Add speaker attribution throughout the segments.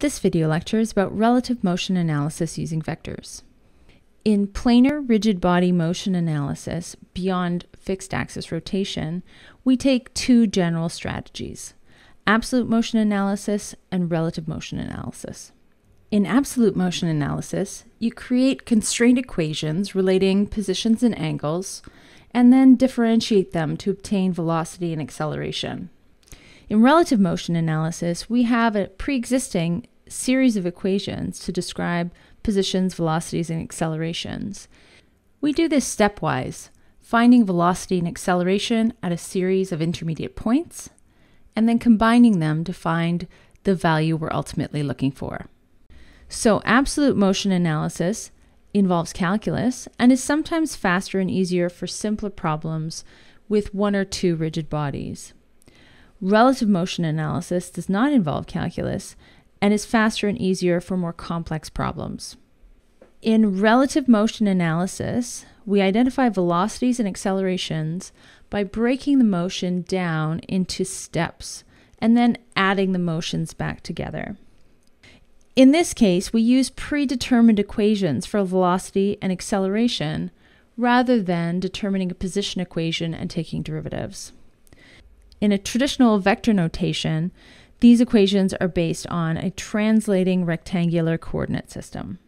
Speaker 1: This video lecture is about relative motion analysis using vectors. In planar rigid body motion analysis beyond fixed axis rotation, we take two general strategies, absolute motion analysis and relative motion analysis. In absolute motion analysis, you create constrained equations relating positions and angles, and then differentiate them to obtain velocity and acceleration. In relative motion analysis, we have a pre existing series of equations to describe positions, velocities, and accelerations. We do this stepwise, finding velocity and acceleration at a series of intermediate points, and then combining them to find the value we're ultimately looking for. So, absolute motion analysis involves calculus and is sometimes faster and easier for simpler problems with one or two rigid bodies. Relative motion analysis does not involve calculus and is faster and easier for more complex problems. In relative motion analysis, we identify velocities and accelerations by breaking the motion down into steps and then adding the motions back together. In this case, we use predetermined equations for velocity and acceleration rather than determining a position equation and taking derivatives. In a traditional vector notation, these equations are based on a translating rectangular coordinate system.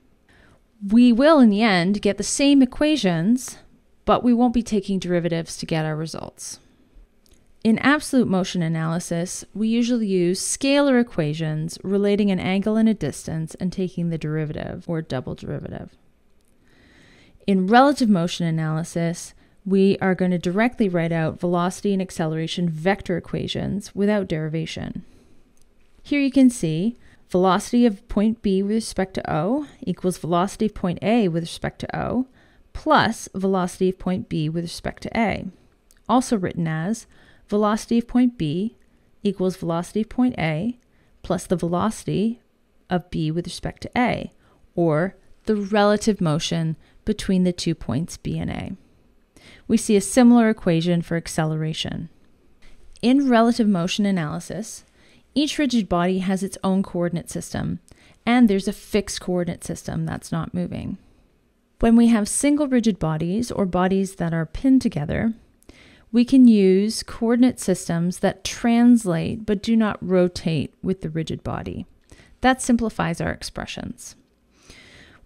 Speaker 1: We will, in the end, get the same equations, but we won't be taking derivatives to get our results. In absolute motion analysis, we usually use scalar equations relating an angle and a distance and taking the derivative or double derivative. In relative motion analysis, we are going to directly write out velocity and acceleration vector equations without derivation. Here you can see velocity of point B with respect to O equals velocity of point A with respect to O plus velocity of point B with respect to A, also written as velocity of point B equals velocity of point A plus the velocity of B with respect to A, or the relative motion between the two points B and A we see a similar equation for acceleration. In relative motion analysis, each rigid body has its own coordinate system, and there's a fixed coordinate system that's not moving. When we have single rigid bodies or bodies that are pinned together, we can use coordinate systems that translate but do not rotate with the rigid body. That simplifies our expressions.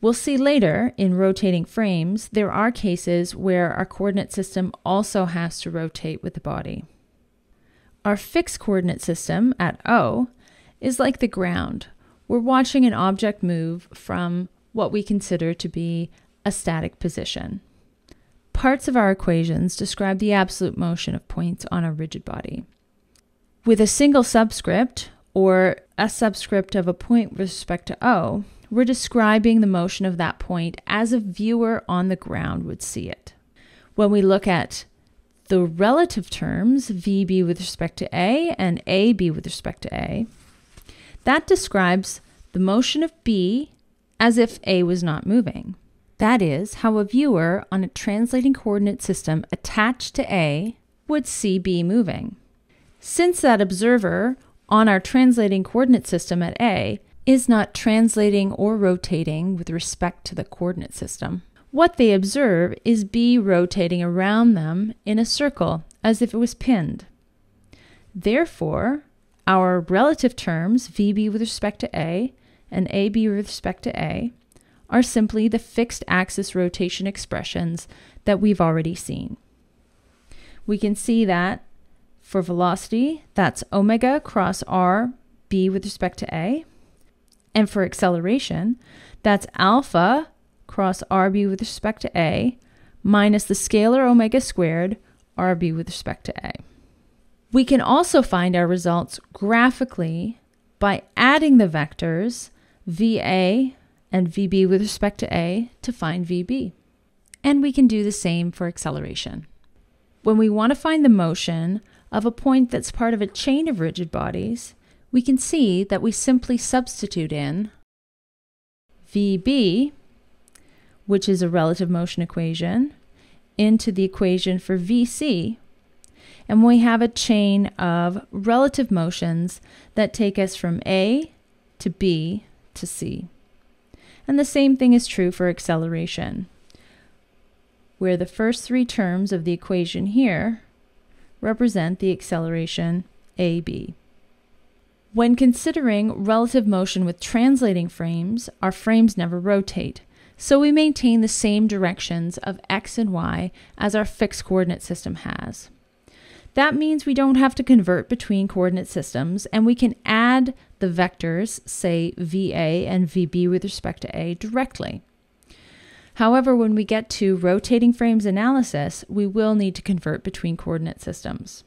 Speaker 1: We'll see later in rotating frames, there are cases where our coordinate system also has to rotate with the body. Our fixed coordinate system at O is like the ground. We're watching an object move from what we consider to be a static position. Parts of our equations describe the absolute motion of points on a rigid body. With a single subscript, or a subscript of a point with respect to O, we're describing the motion of that point as a viewer on the ground would see it. When we look at the relative terms, VB with respect to A and AB with respect to A, that describes the motion of B as if A was not moving. That is how a viewer on a translating coordinate system attached to A would see B moving. Since that observer on our translating coordinate system at A is not translating or rotating with respect to the coordinate system. What they observe is B rotating around them in a circle as if it was pinned. Therefore, our relative terms, VB with respect to A and AB with respect to A, are simply the fixed axis rotation expressions that we've already seen. We can see that for velocity, that's omega cross r, b with respect to a. And for acceleration, that's alpha cross RB with respect to A minus the scalar omega squared RB with respect to A. We can also find our results graphically by adding the vectors VA and VB with respect to A to find VB. And we can do the same for acceleration. When we want to find the motion of a point that's part of a chain of rigid bodies, we can see that we simply substitute in VB, which is a relative motion equation, into the equation for VC, and we have a chain of relative motions that take us from A to B to C. And the same thing is true for acceleration, where the first three terms of the equation here represent the acceleration AB. When considering relative motion with translating frames, our frames never rotate, so we maintain the same directions of x and y as our fixed coordinate system has. That means we don't have to convert between coordinate systems and we can add the vectors, say VA and VB with respect to A, directly. However, when we get to rotating frames analysis, we will need to convert between coordinate systems.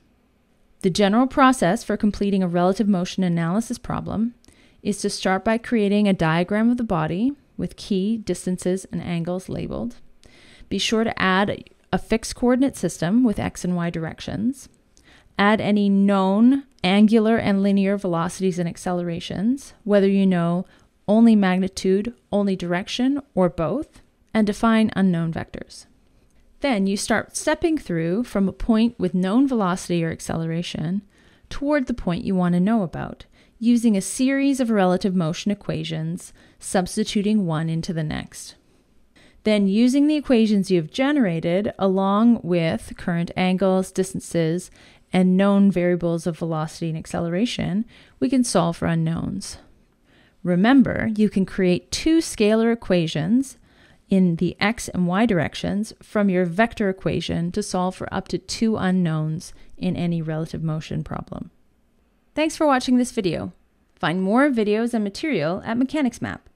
Speaker 1: The general process for completing a relative motion analysis problem is to start by creating a diagram of the body with key distances and angles labeled. Be sure to add a fixed coordinate system with x and y directions. Add any known angular and linear velocities and accelerations, whether you know only magnitude, only direction, or both, and define unknown vectors. Then you start stepping through from a point with known velocity or acceleration toward the point you want to know about, using a series of relative motion equations, substituting one into the next. Then, using the equations you have generated, along with current angles, distances, and known variables of velocity and acceleration, we can solve for unknowns. Remember, you can create two scalar equations in the x and y directions from your vector equation to solve for up to two unknowns in any relative motion problem. Thanks for watching this video. Find more videos and material at Mechanics Map.